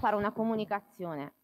fare una comunicazione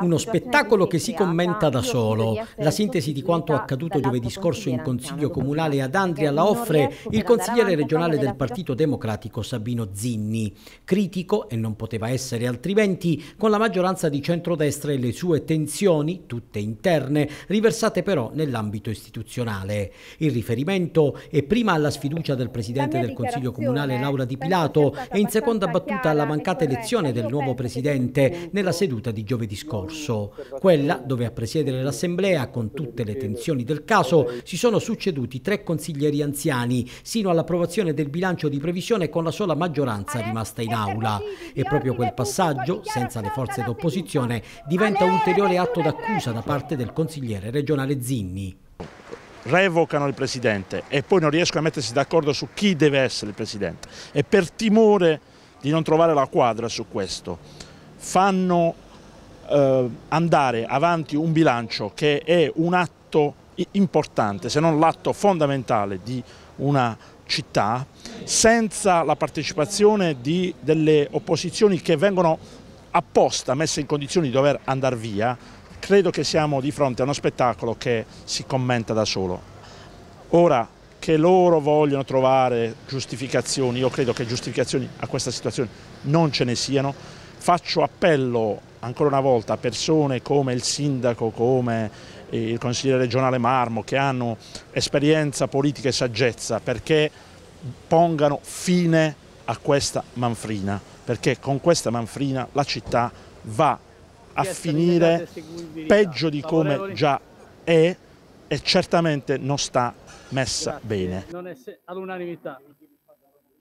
uno spettacolo che si commenta da solo. La sintesi di quanto accaduto giovedì scorso in Consiglio Comunale ad Andria la offre il consigliere regionale del Partito Democratico Sabino Zinni, critico e non poteva essere altrimenti con la maggioranza di centrodestra e le sue tensioni, tutte interne, riversate però nell'ambito istituzionale. Il riferimento è prima alla sfiducia del Presidente del Consiglio Comunale Laura Di Pilato e in seconda battuta alla mancata elezione del cioè nuovo Presidente nella seduta di giovedì scorso, quella dove a presiedere l'assemblea con tutte le tensioni del caso si sono succeduti tre consiglieri anziani sino all'approvazione del bilancio di previsione con la sola maggioranza rimasta in aula e proprio quel passaggio, senza le forze d'opposizione, diventa ulteriore atto d'accusa da parte del consigliere regionale Zinni revocano il presidente e poi non riescono a mettersi d'accordo su chi deve essere il presidente e per timore di non trovare la quadra su questo fanno eh, andare avanti un bilancio che è un atto importante, se non l'atto fondamentale di una città, senza la partecipazione di, delle opposizioni che vengono apposta messe in condizioni di dover andare via, credo che siamo di fronte a uno spettacolo che si commenta da solo. Ora, che loro vogliono trovare giustificazioni, io credo che giustificazioni a questa situazione non ce ne siano, Faccio appello ancora una volta a persone come il sindaco, come eh, il consigliere regionale Marmo, che hanno esperienza politica e saggezza perché pongano fine a questa manfrina, perché con questa manfrina la città va a finire peggio di come già è e certamente non sta messa Grazie. bene. Non è